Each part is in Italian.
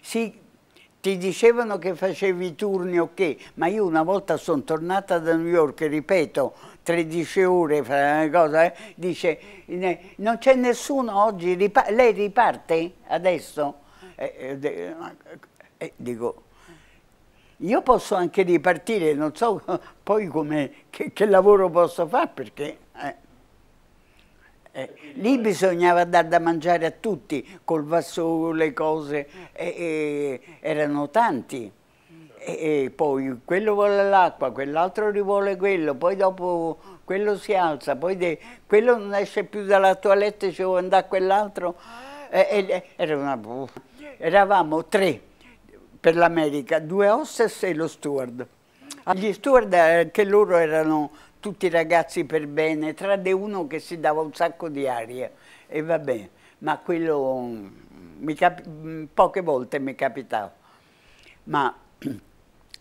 sì, ti dicevano che facevi turni o okay, che, ma io una volta sono tornata da New York, ripeto, 13 ore, fra cosa, eh, dice, non c'è nessuno oggi, ripa lei riparte adesso? Eh, eh, eh, eh, dico, io posso anche ripartire, non so poi come, che, che lavoro posso fare perché... Eh, lì bisognava dar da mangiare a tutti, col vassoio, le cose, eh, eh, erano tanti. E, poi quello vuole l'acqua, quell'altro rivuole quello, poi dopo quello si alza, poi quello non esce più dalla toilette, ci vuole andare quell'altro. era una... Eravamo tre per l'America, due hostess e lo steward. Gli steward, anche eh, loro erano tutti ragazzi per bene, tranne uno che si dava un sacco di aria e va bene, ma quello mm, mm, poche volte mi capitava. Ma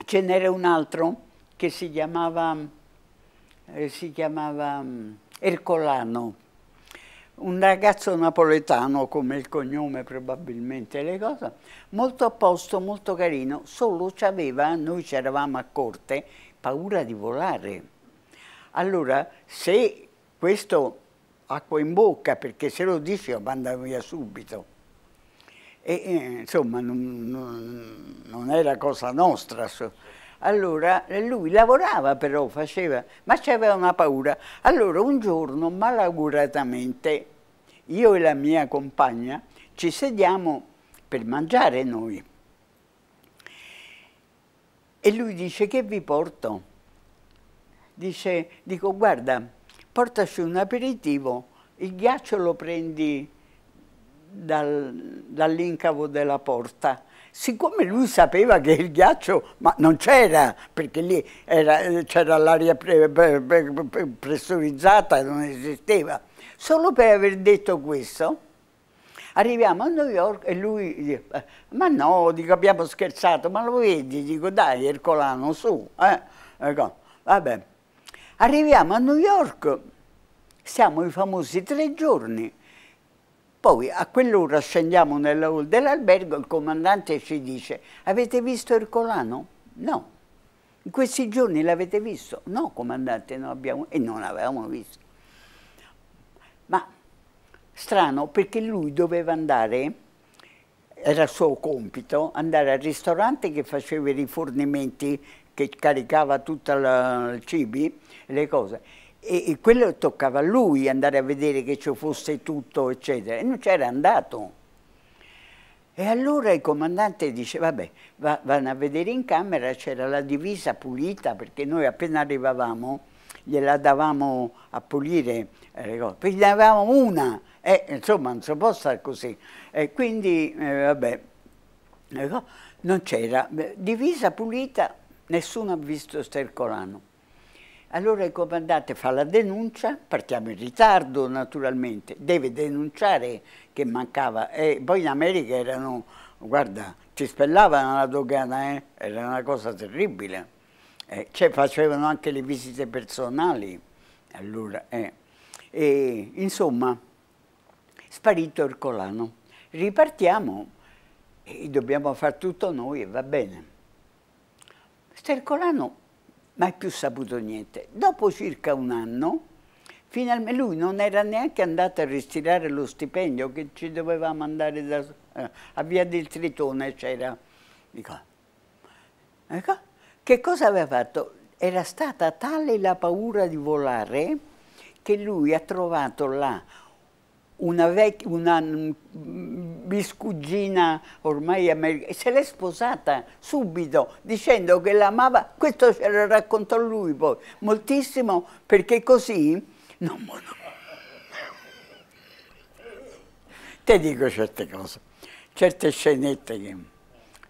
ce n'era un altro che si chiamava, mm, eh, si chiamava Ercolano, un ragazzo napoletano come il cognome probabilmente le cose, molto a posto, molto carino, solo ci aveva, noi eravamo a corte, paura di volare allora, se questo acqua in bocca, perché se lo dici lo mandano via subito. E, eh, insomma, non, non, non era cosa nostra. Allora lui lavorava però, faceva, ma c'aveva una paura. Allora un giorno, malauguratamente, io e la mia compagna ci sediamo per mangiare noi. E lui dice che vi porto? dice, dico guarda, portaci un aperitivo, il ghiaccio lo prendi dal, dall'incavo della porta. Siccome lui sapeva che il ghiaccio ma non c'era, perché lì c'era l'aria pre, pre, pre, pressurizzata, non esisteva, solo per aver detto questo, arriviamo a New York e lui dice, ma no, dico abbiamo scherzato, ma lo vedi? Dico dai Ercolano, su, eh? Dico, ecco, vabbè. Arriviamo a New York, siamo i famosi tre giorni, poi a quell'ora scendiamo nella hall dell'albergo, il comandante ci dice avete visto Ercolano? No. In questi giorni l'avete visto? No, comandante, non abbiamo... e non avevamo visto. Ma strano, perché lui doveva andare, era suo compito, andare al ristorante che faceva i rifornimenti che caricava tutto il cibi, le cose. E, e, quello toccava a lui andare a vedere che ci fosse tutto, eccetera. E non c'era andato. E allora il comandante dice, vabbè, va, vanno a vedere in camera, c'era la divisa pulita, perché noi appena arrivavamo gliela davamo a pulire, eh, poi gli davamo una, eh, insomma non si può stare così. E quindi, eh, vabbè, non c'era, divisa pulita, nessuno ha visto il Corano. Allora il comandante ecco, fa la denuncia, partiamo in ritardo naturalmente, deve denunciare che mancava. E eh, poi in America erano, guarda, ci spellavano la dogana, eh? era una cosa terribile. Eh, cioè facevano anche le visite personali. Allora, eh. e, insomma, sparito il Corano. Ripartiamo e dobbiamo fare tutto noi e va bene. Stercolano mai più saputo niente. Dopo circa un anno, finalmente lui non era neanche andato a ristirare lo stipendio che ci dovevamo andare da, eh, a Via del Tritone, c'era. Dico, ecco, che cosa aveva fatto? Era stata tale la paura di volare che lui ha trovato là una, una mm, biscugina ormai americana, se l'è sposata subito dicendo che l'amava, questo ce lo raccontò lui poi, moltissimo perché così... non, no. Te dico certe cose, certe scenette che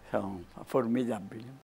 sono formidabili.